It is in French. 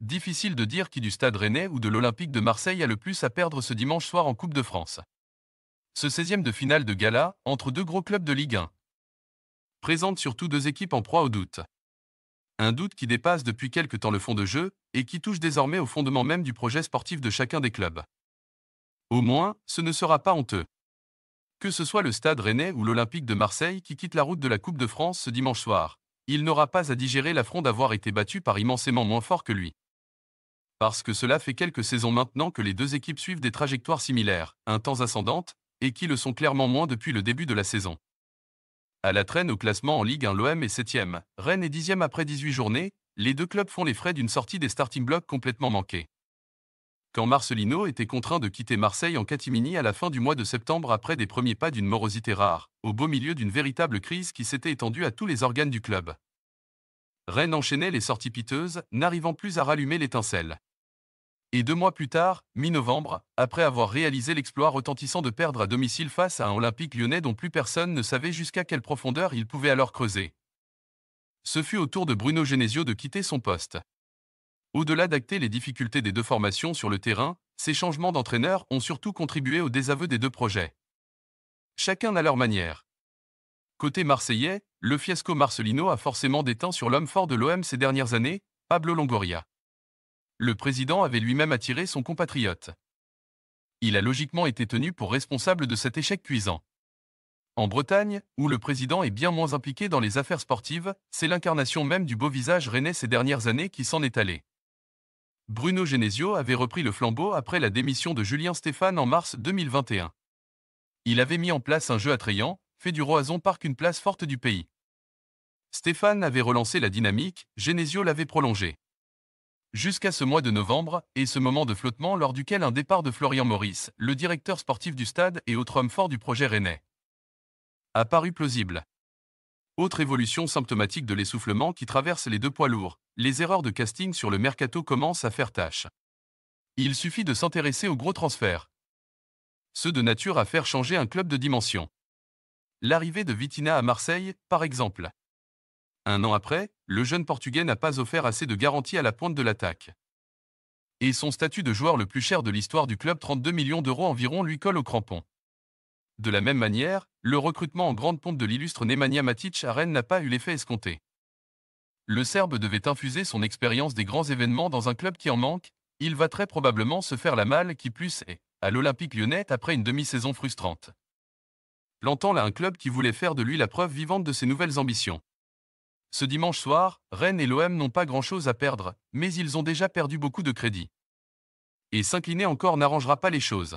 Difficile de dire qui du Stade Rennais ou de l'Olympique de Marseille a le plus à perdre ce dimanche soir en Coupe de France. Ce 16e de finale de gala, entre deux gros clubs de Ligue 1, présente surtout deux équipes en proie au doute. Un doute qui dépasse depuis quelque temps le fond de jeu et qui touche désormais au fondement même du projet sportif de chacun des clubs. Au moins, ce ne sera pas honteux. Que ce soit le Stade Rennais ou l'Olympique de Marseille qui quitte la route de la Coupe de France ce dimanche soir, il n'aura pas à digérer l'affront d'avoir été battu par immensément moins fort que lui parce que cela fait quelques saisons maintenant que les deux équipes suivent des trajectoires similaires, un temps ascendante, et qui le sont clairement moins depuis le début de la saison. À la traîne au classement en Ligue 1, l'OM est 7e, Rennes est 10e après 18 journées, les deux clubs font les frais d'une sortie des starting blocks complètement manquée. Quand Marcelino était contraint de quitter Marseille en catimini à la fin du mois de septembre après des premiers pas d'une morosité rare, au beau milieu d'une véritable crise qui s'était étendue à tous les organes du club. Rennes enchaînait les sorties piteuses, n'arrivant plus à rallumer l'étincelle. Et deux mois plus tard, mi-novembre, après avoir réalisé l'exploit retentissant de perdre à domicile face à un Olympique lyonnais dont plus personne ne savait jusqu'à quelle profondeur il pouvait alors creuser. Ce fut au tour de Bruno Genesio de quitter son poste. Au-delà d'acter les difficultés des deux formations sur le terrain, ces changements d'entraîneurs ont surtout contribué au désaveu des deux projets. Chacun à leur manière. Côté marseillais, le fiasco Marcelino a forcément déteint sur l'homme fort de l'OM ces dernières années, Pablo Longoria le président avait lui-même attiré son compatriote. Il a logiquement été tenu pour responsable de cet échec cuisant. En Bretagne, où le président est bien moins impliqué dans les affaires sportives, c'est l'incarnation même du beau visage rennais ces dernières années qui s'en est allé. Bruno Genesio avait repris le flambeau après la démission de Julien Stéphane en mars 2021. Il avait mis en place un jeu attrayant, fait du Roison Park une place forte du pays. Stéphane avait relancé la dynamique, Genesio l'avait prolongée. Jusqu'à ce mois de novembre, et ce moment de flottement lors duquel un départ de Florian Maurice, le directeur sportif du stade et autre homme fort du projet rennais, a paru plausible. Autre évolution symptomatique de l'essoufflement qui traverse les deux poids lourds, les erreurs de casting sur le mercato commencent à faire tâche. Il suffit de s'intéresser aux gros transferts. Ceux de nature à faire changer un club de dimension. L'arrivée de Vitina à Marseille, par exemple. Un an après, le jeune Portugais n'a pas offert assez de garanties à la pointe de l'attaque. Et son statut de joueur le plus cher de l'histoire du club, 32 millions d'euros environ, lui colle au crampon. De la même manière, le recrutement en grande pompe de l'illustre Nemanja Matic à Rennes n'a pas eu l'effet escompté. Le Serbe devait infuser son expérience des grands événements dans un club qui en manque, il va très probablement se faire la malle qui plus est, à l'Olympique lyonnais après une demi-saison frustrante. Plantant là un club qui voulait faire de lui la preuve vivante de ses nouvelles ambitions. Ce dimanche soir, Rennes et l'OM n'ont pas grand-chose à perdre, mais ils ont déjà perdu beaucoup de crédit. Et s'incliner encore n'arrangera pas les choses.